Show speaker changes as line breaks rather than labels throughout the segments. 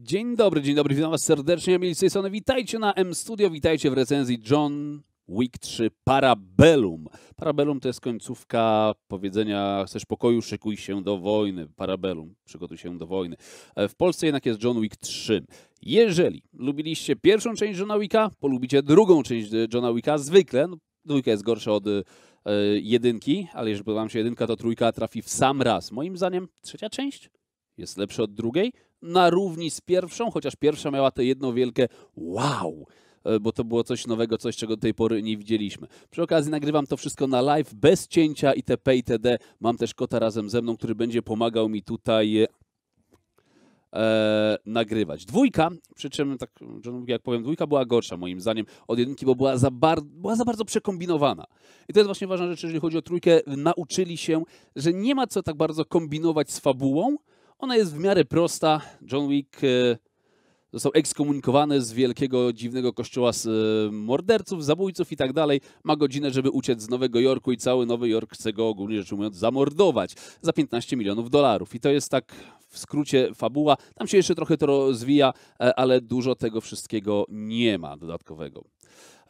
Dzień dobry, dzień dobry, witam was serdecznie, Emil Sejsony. Witajcie na M-Studio, witajcie w recenzji John Wick 3 Parabellum. Parabellum to jest końcówka powiedzenia chcesz pokoju, szykuj się do wojny. Parabellum, przygotuj się do wojny. E, w Polsce jednak jest John Wick 3. Jeżeli lubiliście pierwszą część Johna Wicka, polubicie drugą część e, Johna Wicka. Zwykle, no, dwójka jest gorsza od e, jedynki, ale jeżeli podoba się jedynka, to trójka trafi w sam raz. Moim zdaniem trzecia część jest lepsza od drugiej na równi z pierwszą, chociaż pierwsza miała to jedno wielkie wow e, bo to było coś nowego, coś czego do tej pory nie widzieliśmy. Przy okazji nagrywam to wszystko na live, bez cięcia itp. itd. Mam też kota razem ze mną, który będzie pomagał mi tutaj E, nagrywać. Dwójka, przy czym, tak jak powiem, dwójka była gorsza moim zdaniem od jedynki, bo była za, bar była za bardzo przekombinowana. I to jest właśnie ważna rzecz, jeżeli chodzi o trójkę. Nauczyli się, że nie ma co tak bardzo kombinować z fabułą, ona jest w miarę prosta. John Wick e, został ekskomunikowany z wielkiego, dziwnego kościoła z e, morderców, zabójców i tak dalej. Ma godzinę, żeby uciec z Nowego Jorku i cały Nowy Jork chce go ogólnie rzecz ujmując zamordować za 15 milionów dolarów. I to jest tak w skrócie fabuła. Tam się jeszcze trochę to rozwija, e, ale dużo tego wszystkiego nie ma dodatkowego.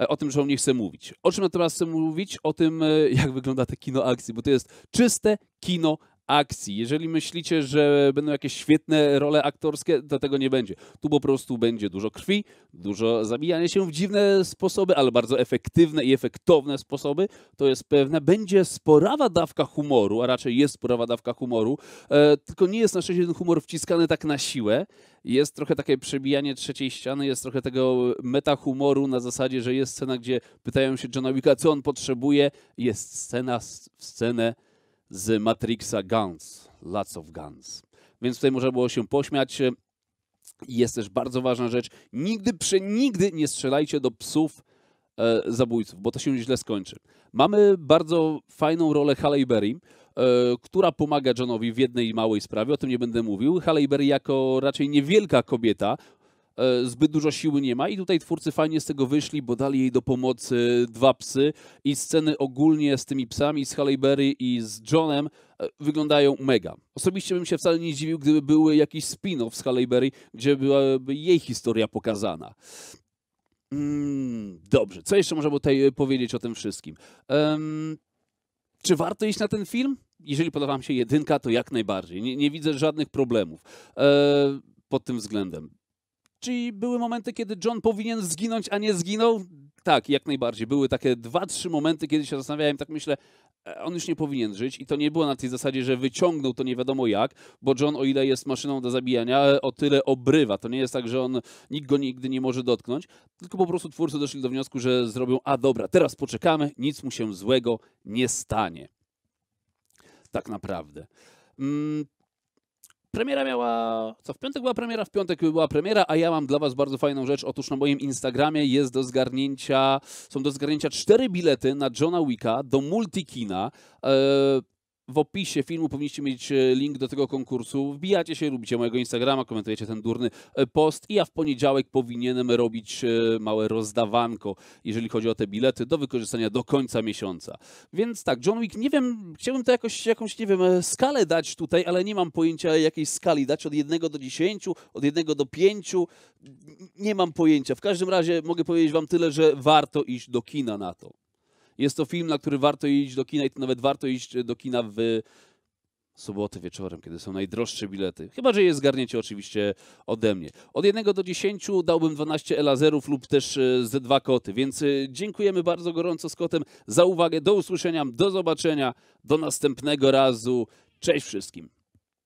O tym, że on nie chce mówić. O czym natomiast chcę mówić? O tym, jak wygląda to kino akcji, bo to jest czyste kino akcji. Jeżeli myślicie, że będą jakieś świetne role aktorskie, to tego nie będzie. Tu po prostu będzie dużo krwi, dużo zabijania się w dziwne sposoby, ale bardzo efektywne i efektowne sposoby, to jest pewne. Będzie sporawa dawka humoru, a raczej jest sporawa dawka humoru, e, tylko nie jest na szczęście ten humor wciskany tak na siłę. Jest trochę takie przebijanie trzeciej ściany, jest trochę tego metahumoru na zasadzie, że jest scena, gdzie pytają się Johna Wicka, co on potrzebuje. Jest scena w scenę z Matrixa Guns, Lots of Guns. Więc tutaj można było się pośmiać. Jest też bardzo ważna rzecz. Nigdy, przenigdy nie strzelajcie do psów e, zabójców, bo to się źle skończy. Mamy bardzo fajną rolę Halle Berry, e, która pomaga Johnowi w jednej małej sprawie, o tym nie będę mówił. Halle Berry jako raczej niewielka kobieta, E, zbyt dużo siły nie ma i tutaj twórcy fajnie z tego wyszli, bo dali jej do pomocy dwa psy i sceny ogólnie z tymi psami, z Halle Berry i z Johnem e, wyglądają mega. Osobiście bym się wcale nie dziwił, gdyby były jakiś spin-off z Halle Berry, gdzie byłaby jej historia pokazana. Mm, dobrze, co jeszcze można tutaj e, powiedzieć o tym wszystkim? Um, czy warto iść na ten film? Jeżeli podoba Wam się jedynka, to jak najbardziej. Nie, nie widzę żadnych problemów. E, pod tym względem. Czyli były momenty, kiedy John powinien zginąć, a nie zginął? Tak, jak najbardziej. Były takie dwa, trzy momenty, kiedy się zastanawiałem, tak myślę, e, on już nie powinien żyć i to nie było na tej zasadzie, że wyciągnął to nie wiadomo jak, bo John o ile jest maszyną do zabijania, o tyle obrywa. To nie jest tak, że on nikt go nigdy nie może dotknąć, tylko po prostu twórcy doszli do wniosku, że zrobią, a dobra, teraz poczekamy, nic mu się złego nie stanie. Tak naprawdę. Mm, Premiera miała, co w piątek była premiera, w piątek była premiera, a ja mam dla Was bardzo fajną rzecz. Otóż na moim Instagramie jest do zgarnięcia, są do zgarnięcia cztery bilety na Johna Wicka do Multikina. Eee, w opisie filmu powinniście mieć e, link do tego konkursu. Wbijacie się, lubicie mojego Instagrama, komentujecie ten durny e, post i ja w poniedziałek powinienem robić e, małe rozdawanko, jeżeli chodzi o te bilety, do wykorzystania do końca miesiąca. Więc tak, John Wick, nie wiem, chciałbym to jakoś, jakąś, nie wiem, skalę dać tutaj, ale nie mam pojęcia jakiej skali dać, od 1 do 10, od 1 do 5, nie mam pojęcia. W każdym razie mogę powiedzieć wam tyle, że warto iść do kina na to. Jest to film, na który warto iść do kina i to nawet warto iść do kina w sobotę wieczorem, kiedy są najdroższe bilety. Chyba, że je zgarniecie oczywiście ode mnie. Od 1 do 10 dałbym 12 elazerów lub też e, ze dwa koty, więc e, dziękujemy bardzo gorąco z kotem za uwagę. Do usłyszenia, do zobaczenia, do następnego razu. Cześć wszystkim.